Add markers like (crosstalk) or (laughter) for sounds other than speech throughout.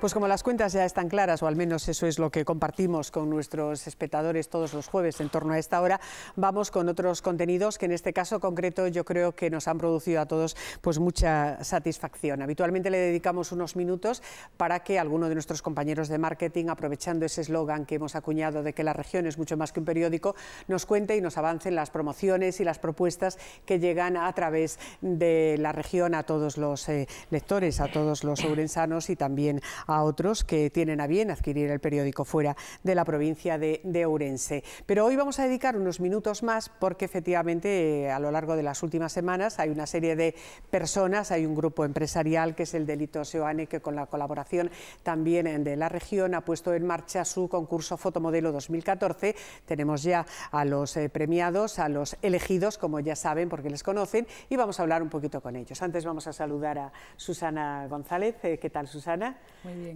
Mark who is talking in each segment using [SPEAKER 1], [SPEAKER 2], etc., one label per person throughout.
[SPEAKER 1] Pues como las cuentas ya están claras, o al menos eso es lo que compartimos con nuestros espectadores todos los jueves en torno a esta hora, vamos con otros contenidos que en este caso concreto yo creo que nos han producido a todos pues mucha satisfacción. Habitualmente le dedicamos unos minutos para que alguno de nuestros compañeros de marketing, aprovechando ese eslogan que hemos acuñado de que la región es mucho más que un periódico, nos cuente y nos avancen las promociones y las propuestas que llegan a través de la región a todos los eh, lectores, a todos los ourensanos y también a a otros que tienen a bien adquirir el periódico fuera de la provincia de, de Ourense. Pero hoy vamos a dedicar unos minutos más porque efectivamente eh, a lo largo de las últimas semanas hay una serie de personas, hay un grupo empresarial que es el Delito Seoane que con la colaboración también de la región ha puesto en marcha su concurso Fotomodelo 2014. Tenemos ya a los eh, premiados, a los elegidos, como ya saben porque les conocen, y vamos a hablar un poquito con ellos. Antes vamos a saludar a Susana González. Eh, ¿Qué tal, Susana?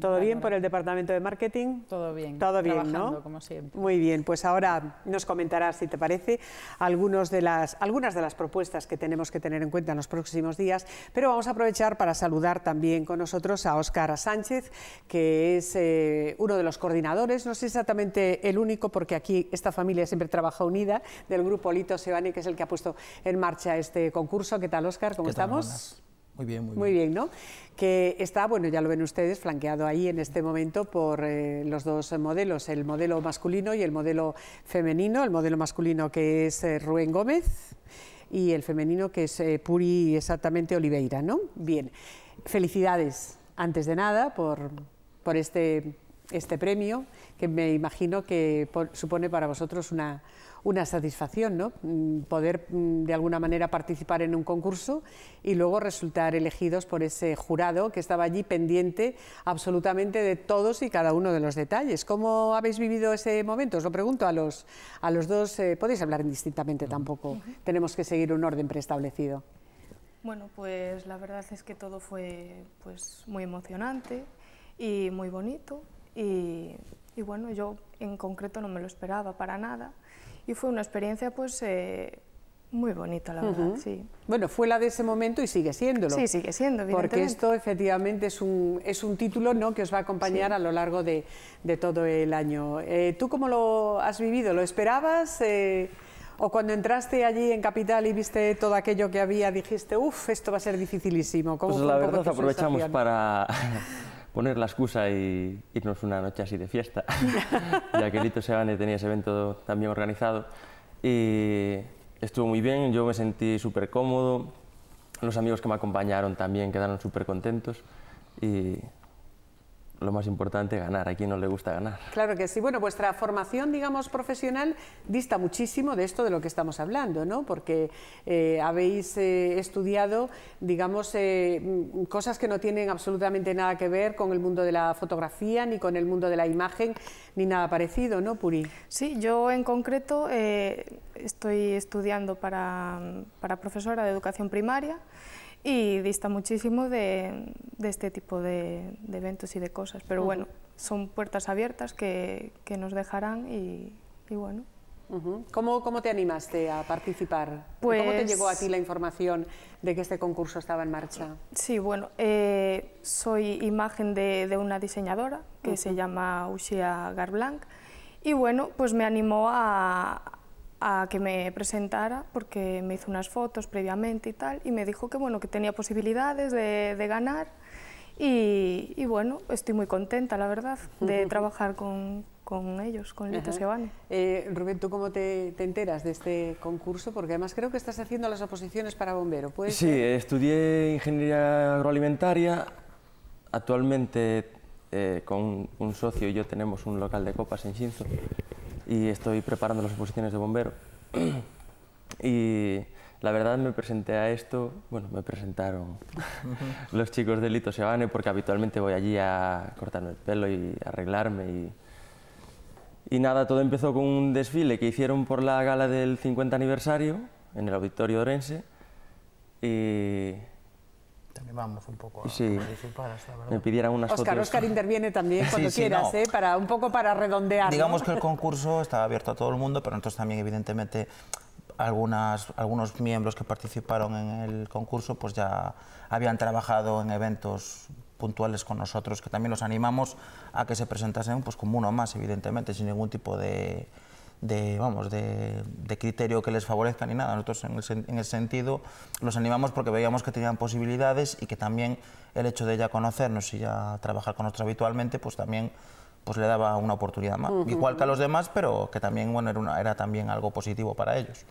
[SPEAKER 1] ¿Todo bien por el departamento de marketing? Todo bien. Todo bien, ¿no? como siempre. Muy bien, pues ahora nos comentarás, si te parece, algunos de las, algunas de las propuestas que tenemos que tener en cuenta en los próximos días, pero vamos a aprovechar para saludar también con nosotros a Óscar Sánchez, que es eh, uno de los coordinadores, no sé exactamente el único, porque aquí esta familia siempre trabaja unida, del grupo Lito Sebani, que es el que ha puesto en marcha este concurso. ¿Qué tal, Óscar? ¿Cómo estamos? Muy bien, muy bien. Muy bien, ¿no? Que está, bueno, ya lo ven ustedes, flanqueado ahí en este momento por eh, los dos modelos, el modelo masculino y el modelo femenino. El modelo masculino que es eh, Ruén Gómez y el femenino que es eh, Puri exactamente Oliveira, ¿no? Bien, felicidades antes de nada por, por este este premio, que me imagino que supone para vosotros una, una satisfacción, ¿no? Mm, poder mm, de alguna manera participar en un concurso y luego resultar elegidos por ese jurado que estaba allí pendiente absolutamente de todos y cada uno de los detalles. ¿Cómo habéis vivido ese momento? Os lo pregunto a los, a los dos. Eh, podéis hablar indistintamente tampoco. Tenemos que seguir un orden preestablecido.
[SPEAKER 2] Bueno, pues la verdad es que todo fue pues, muy emocionante y muy bonito y, bueno, yo en concreto no me lo esperaba para nada
[SPEAKER 1] y fue una experiencia pues eh, muy bonita, la verdad, sí. Bueno, fue la de ese momento y sigue siéndolo. Sí, sigue siendo, Porque esto efectivamente es un, es un título ¿no? que os va a acompañar a lo largo de, de todo el año. Eh, ¿Tú cómo lo has vivido? ¿Lo esperabas? Eh, ¿O cuando entraste allí en Capital y viste todo aquello que había, dijiste, uff, esto va a ser dificilísimo? pues la verdad aprovechamos
[SPEAKER 3] para... (laughs) poner la excusa y irnos una noche así de fiesta, (laughs) ya que Lito Sebane tenía ese evento también organizado. Y estuvo muy bien, yo me sentí súper cómodo, los amigos que me acompañaron también quedaron súper contentos y lo más importante, ganar. ¿A quien no le gusta ganar?
[SPEAKER 1] Claro que sí. Bueno, vuestra formación, digamos, profesional dista muchísimo de esto de lo que estamos hablando, ¿no? Porque eh, habéis eh, estudiado, digamos, eh, cosas que no tienen absolutamente nada que ver con el mundo de la fotografía, ni con el mundo de la imagen, ni nada parecido, ¿no, Puri? Sí, yo en
[SPEAKER 2] concreto estoy estudiando para, para profesora de educación primaria y dista muchísimo de, este tipo de, eventos y de cosas. Pero bueno, son puertas abiertas que, nos dejarán y, bueno.
[SPEAKER 1] ¿Cómo, ¿Cómo, te animaste a participar? ¿Cómo te pues llegó a ti la información de que este concurso estaba en marcha?
[SPEAKER 2] Sí, bueno, eh, soy imagen de, una diseñadora que se llama Ushia Garblanc y bueno, pues me animó a, a que me presentara porque me hizo unas fotos previamente y tal y me dijo que bueno que tenía posibilidades de, ganar y, bueno estoy muy contenta la verdad de trabajar con, ellos, con Lito Sebane.
[SPEAKER 1] Eh, Rubén, ¿tú cómo te, enteras de este concurso? Porque además creo que estás haciendo las oposiciones para bombero. ¿Puedes sí,
[SPEAKER 3] estudié ingeniería agroalimentaria. Actualmente eh, con un socio y yo tenemos un local de copas en Shinzo y estoy preparando las oposiciones de bombero. (clears throat) y la verdad me presenté a esto, bueno, me presentaron (laughs) los chicos de Lito Sebane porque habitualmente voy allí a cortarme el pelo y arreglarme y... Y nada, todo empezó con un desfile que hicieron por la gala del 50 aniversario en el Auditorio Orense
[SPEAKER 4] y Vamos un poco a participar. Hasta, me pidieron unas Oscar, Oscar
[SPEAKER 1] interviene también (laughs) cuando quieras, ¿eh? para, un poco para redondear. Digamos que el (laughs)
[SPEAKER 4] concurso estaba abierto a todo el mundo, pero nosotros también, evidentemente, algunas, algunos miembros que participaron en el concurso pues ya habían trabajado en eventos puntuales con nosotros, que también los animamos a que se presentasen pues, como uno más, evidentemente, sin ningún tipo de de, vamos, de, criterio que les favorezca ni nada. Nosotros en, el, en ese sentido los animamos porque veíamos que tenían posibilidades y que también el hecho de ya conocernos y ya trabajar con nosotros habitualmente, pues también pues le daba una oportunidad más. Igual que a los demás, pero que también bueno, era, era también algo positivo para ellos.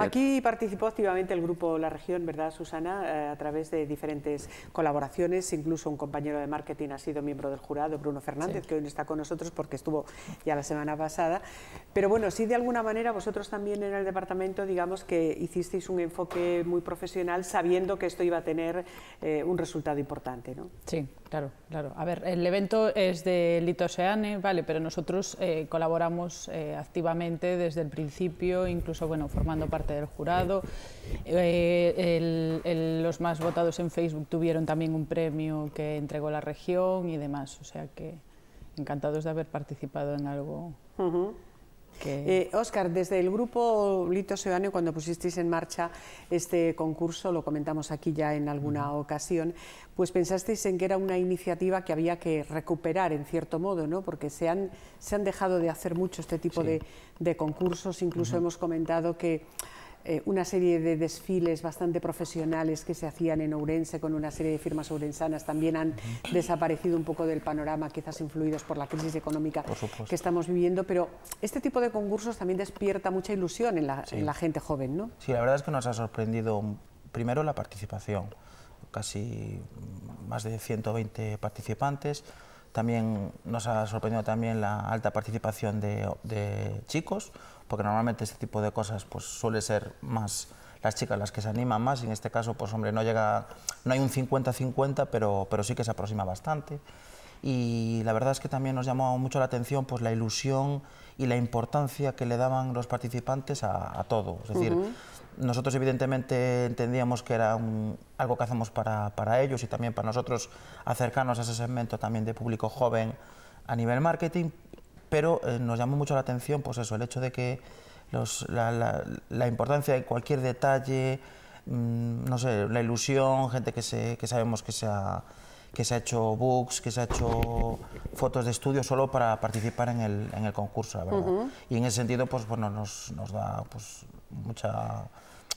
[SPEAKER 4] Aquí
[SPEAKER 1] participó activamente el grupo La Región, ¿verdad, Susana? Eh, a través de diferentes colaboraciones, incluso un compañero de marketing ha sido miembro del jurado, Bruno Fernández, que hoy no está con nosotros porque estuvo ya la semana pasada. Pero bueno, sí de alguna manera vosotros también en el departamento, digamos que hicisteis un enfoque muy profesional sabiendo que esto iba a tener eh, un resultado importante, ¿no? Sí, claro, claro. A ver, el evento es de Litos vale, pero nosotros eh, colaboramos eh, activamente desde el principio, incluso bueno, formando parte del jurado. Eh, los más votados en Facebook tuvieron también un premio que entregó la región y demás, o sea que encantados de haber participado en algo. Oscar, eh, desde el grupo Lito Seoane, cuando pusisteis en marcha este concurso, lo comentamos aquí ya en alguna ocasión, pues pensasteis en que era una iniciativa que había que recuperar en cierto modo, ¿no? porque se han, se han dejado de hacer mucho este tipo de, concursos, incluso hemos comentado que eh, una serie de desfiles bastante profesionales que se hacían en Ourense con una serie de firmas ourensanas también han desaparecido un poco del panorama, quizás influidos por la crisis económica que estamos viviendo, pero este tipo de concursos también despierta mucha ilusión en la, gente joven, ¿no?
[SPEAKER 4] Sí, la verdad es que nos ha sorprendido mm, primero la participación, casi mm, más de 120 participantes, también nos ha sorprendido también la alta participación de, de chicos, porque normalmente este tipo de cosas pues suele ser más las chicas las que se animan más y en este caso pues hombre no llega no hay un 50-50 pero pero sí que se aproxima bastante y la verdad es que también nos llamó mucho la atención pues la ilusión y la importancia que le daban los participantes a, a todo es decir Nosotros evidentemente entendíamos que era algo que hacemos para, para ellos y también para nosotros acercarnos a ese segmento también de público joven a nivel marketing pero eh, nos llamó mucho la atención pues eso, el hecho de que la, importancia de cualquier detalle, mm, no sé, la ilusión, gente que, se, sabemos que se ha que se ha hecho books, que se ha hecho fotos de estudio solo para participar en el, en el concurso, la verdad. Y en ese sentido, pues bueno, nos, nos da pues, mucha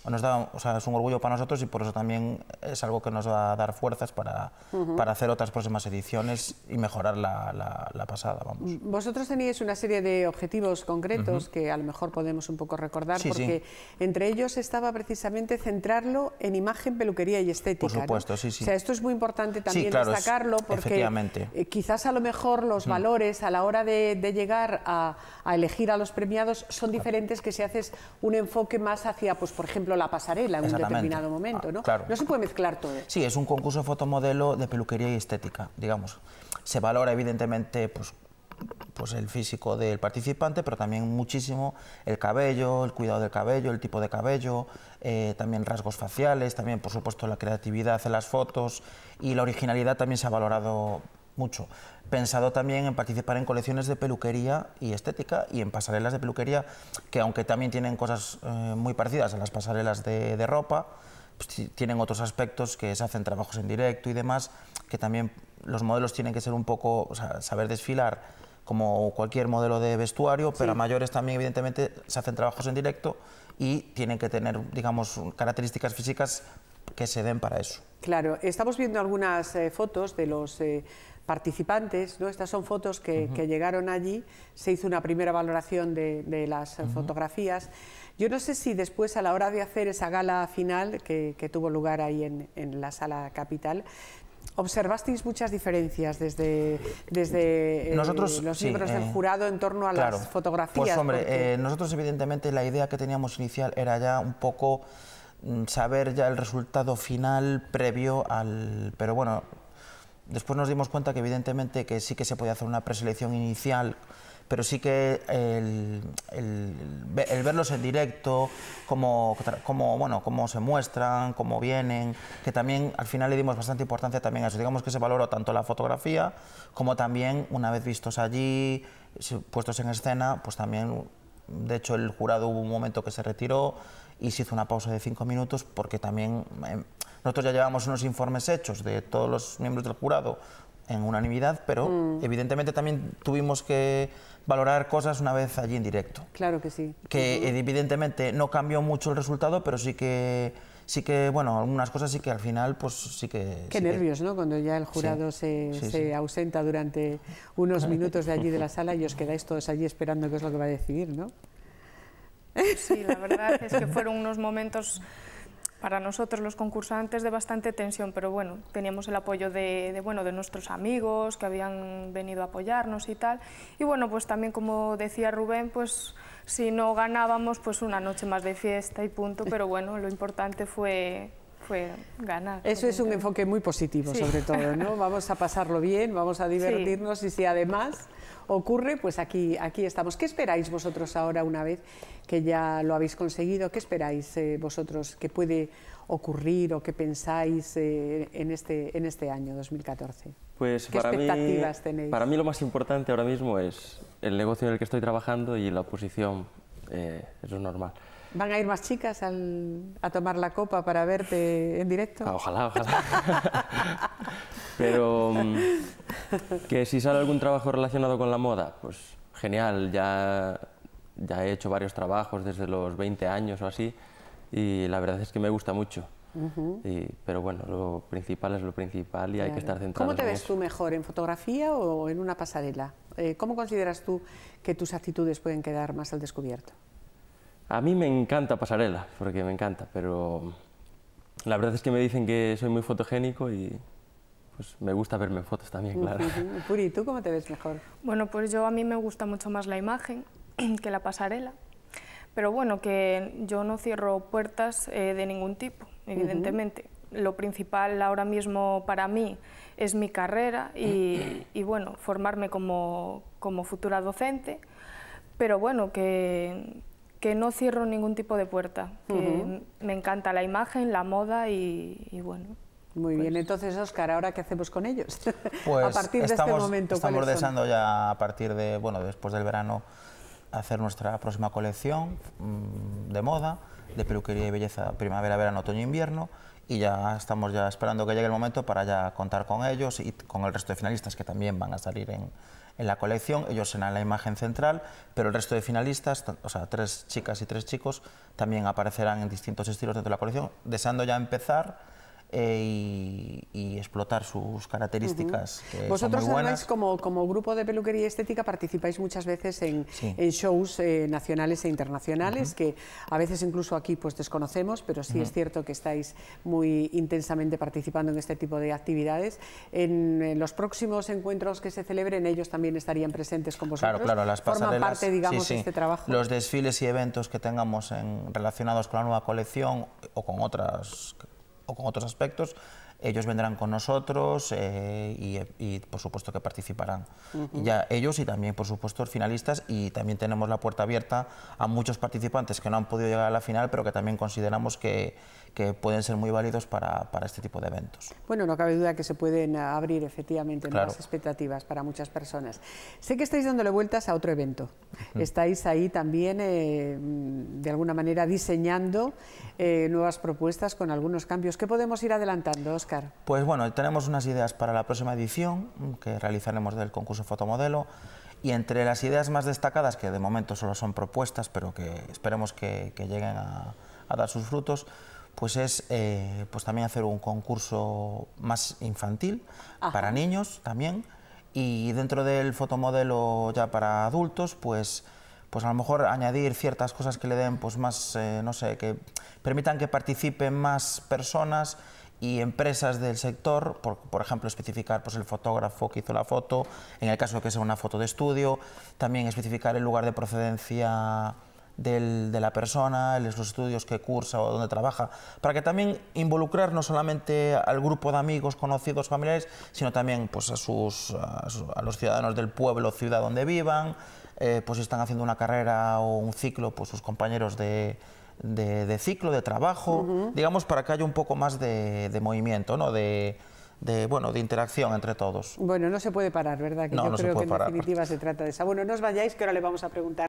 [SPEAKER 4] nos da, o sea, es un orgullo para nosotros y por eso también es algo que nos va a dar fuerzas para, para hacer otras próximas ediciones y mejorar la, la, pasada. Vamos.
[SPEAKER 1] Vosotros teníais una serie de objetivos concretos que a lo mejor podemos un poco recordar, porque entre ellos estaba precisamente centrarlo en imagen, peluquería y estética. Por supuesto, sí, sí. O sea, esto es muy importante también destacarlo, porque eh, quizás a lo mejor los valores a la hora de, de llegar a, a, elegir a los premiados son diferentes que si haces un enfoque más hacia, pues por ejemplo, la pasarela en un determinado momento, ah, ¿no? No se puede mezclar todo.
[SPEAKER 4] Sí, es un concurso fotomodelo de peluquería y estética, digamos. Se valora evidentemente pues, pues el físico del participante, pero también muchísimo el cabello, el cuidado del cabello, el tipo de cabello, eh, también rasgos faciales, también por supuesto la creatividad en las fotos y la originalidad también se ha valorado mucho. Pensado también en participar en colecciones de peluquería y estética y en pasarelas de peluquería, que aunque también tienen cosas eh, muy parecidas a las pasarelas de, ropa, pues tienen otros aspectos que se hacen trabajos en directo y demás, que también los modelos tienen que ser un poco, saber desfilar como cualquier modelo de vestuario, pero a mayores también evidentemente se hacen trabajos en directo y tienen que tener, digamos, características físicas que se den para eso.
[SPEAKER 1] Claro, estamos viendo algunas eh, fotos de los, eh, participantes, ¿no? estas son fotos que, llegaron allí, se hizo una primera valoración de, las eh, fotografías. Yo no sé si después, a la hora de hacer esa gala final que, tuvo lugar ahí en, la sala capital, observasteis muchas diferencias desde, desde eh, nosotros, los libros del eh, jurado en torno a las pues, fotografías. Pues hombre,
[SPEAKER 4] nosotros evidentemente la idea que teníamos inicial era ya un poco mm, saber ya el resultado final previo al... Pero bueno, después nos dimos cuenta que evidentemente que sí que se podía hacer una preselección inicial, pero sí que el, verlos en directo, como como bueno, cómo se muestran, cómo vienen, que también al final le dimos bastante importancia también a eso. Digamos que se valoró tanto la fotografía como también una vez vistos allí, puestos en escena, pues también de hecho, el jurado hubo un momento que se retiró y se hizo una pausa de cinco minutos porque también em, nosotros ya llevamos unos informes hechos de todos los miembros del jurado en unanimidad, pero mm. evidentemente también tuvimos que valorar cosas una vez allí en directo.
[SPEAKER 1] Claro que sí.
[SPEAKER 4] Que evidentemente no cambió mucho el resultado, pero sí que sí que, bueno, algunas cosas sí que al final, pues sí que...
[SPEAKER 1] Qué nervios, ¿no? Cuando ya el jurado se, se ausenta durante unos (laughs) minutos de allí de la sala y os quedáis todos allí esperando qué es lo que va a decidir, ¿no?
[SPEAKER 2] Sí, la verdad es que fueron unos momentos para nosotros los concursantes de bastante tensión, pero bueno, teníamos el apoyo de, bueno, de nuestros amigos que habían venido a apoyarnos y tal. Y bueno, pues también como decía Rubén, pues si no ganábamos, pues una noche más de fiesta y punto, pero bueno, lo importante fue
[SPEAKER 1] eso es un enfoque muy positivo, sobre todo, ¿no? (laughs) Vamos a pasarlo bien, vamos a divertirnos y si además ocurre, pues aquí, aquí estamos. ¿Qué esperáis vosotros ahora una vez que ya lo habéis conseguido? ¿Qué esperáis eh, vosotros que puede ocurrir o qué pensáis eh, en, este, en este año 2014? Pues ¿Qué para expectativas tenéis? Para
[SPEAKER 3] mí lo más importante ahora mismo es el negocio en el que estoy trabajando y la posición eh, eso es normal.
[SPEAKER 1] ¿Van a ir más chicas a tomar la copa para verte en directo? Ah,
[SPEAKER 3] ojalá, ojalá. (laughs) Pero mm, que si sale algún trabajo relacionado con la moda, pues genial, ya, ya he hecho varios trabajos desde los 20 años o así y la verdad es que me gusta mucho. pero bueno, lo principal es lo principal y hay que estar centrado. ¿Cómo te ves tú
[SPEAKER 1] mejor, en fotografía o en una pasarela? Eh, ¿cómo consideras tú que tus actitudes pueden quedar más al descubierto?
[SPEAKER 3] A mí me encanta pasarela, porque me encanta, pero la verdad es que me dicen que soy muy fotogénico y pues, me gusta verme en fotos también, claro.
[SPEAKER 1] (laughs) Puri, ¿tú cómo te ves mejor?
[SPEAKER 2] Bueno, pues yo a mí me gusta mucho más la imagen (clears throat) que la pasarela, pero bueno, que yo no cierro puertas eh, de ningún tipo, evidentemente lo principal ahora mismo para mí es mi carrera y, mm. bueno, formarme como, futura docente, pero bueno, que, no cierro ningún tipo de puerta, me encanta la imagen, la moda y,
[SPEAKER 1] bueno. Muy bien, pues entonces Oscar ¿ahora qué hacemos con ellos? (laughs) Pues a partir de este estamos, deseando
[SPEAKER 4] ya a partir de, bueno, después del verano, hacer nuestra próxima colección mm, de moda, de peluquería y belleza primavera, verano, otoño, invierno y ya estamos ya esperando que llegue el momento para ya contar con ellos y con el resto de finalistas que también van a salir en, en la colección, ellos serán la imagen central, pero el resto de finalistas, o sea, tres chicas y tres chicos, también aparecerán en distintos estilos dentro de la colección, deseando ya empezar eh, y, explotar sus características. Vosotros, además,
[SPEAKER 1] como, como, grupo de peluquería estética, participáis muchas veces en, shows eh, nacionales e internacionales, que a veces incluso aquí pues, desconocemos, pero sí es cierto que estáis muy intensamente participando en este tipo de actividades. En, los próximos encuentros que se celebren, ellos también estarían presentes con vosotros. Claro, claro, las pasarelas. parte, digamos, este trabajo. Los
[SPEAKER 4] desfiles y eventos que tengamos en, relacionados con la nueva colección o con otras o con otros aspectos, ellos vendrán con nosotros eh, y, por supuesto que participarán. Ya ellos y también por supuesto los finalistas y también tenemos la puerta abierta a muchos participantes que no han podido llegar a la final pero que también consideramos que, que pueden ser muy válidos para, este tipo de eventos.
[SPEAKER 1] Bueno, no cabe duda que se pueden abrir efectivamente nuevas expectativas para muchas personas. Sé que estáis dándole vueltas a otro evento. Estáis ahí también, eh, de alguna manera, diseñando eh, nuevas propuestas con algunos cambios. ¿Qué podemos ir adelantando, Oscar?
[SPEAKER 4] Pues bueno, tenemos unas ideas para la próxima edición mm, que realizaremos del concurso Fotomodelo. Y entre las ideas más destacadas, que de momento solo son propuestas, pero que esperemos que, lleguen a dar sus frutos, pues es eh, pues también hacer un concurso más infantil para niños también y dentro del fotomodelo ya para adultos pues pues a lo mejor añadir ciertas cosas que le den pues más eh, no sé que permitan que participen más personas y empresas del sector, por, ejemplo, especificar pues, el fotógrafo que hizo la foto, en el caso de que sea una foto de estudio, también especificar el lugar de procedencia de la persona, los estudios que cursa o donde trabaja, para que también involucrar no solamente al grupo de amigos, conocidos, familiares, sino también pues, a, sus, a, los ciudadanos del pueblo, ciudad donde vivan, eh, pues si están haciendo una carrera o un ciclo, pues sus compañeros de, de, ciclo, de trabajo, digamos, para que haya un poco más de, de movimiento, ¿no? De, de, bueno, de interacción entre todos.
[SPEAKER 1] Bueno, no se puede parar, ¿verdad? Que no, yo creo que en definitiva se trata de esa. Bueno, no os vayáis, que ahora le vamos a preguntar.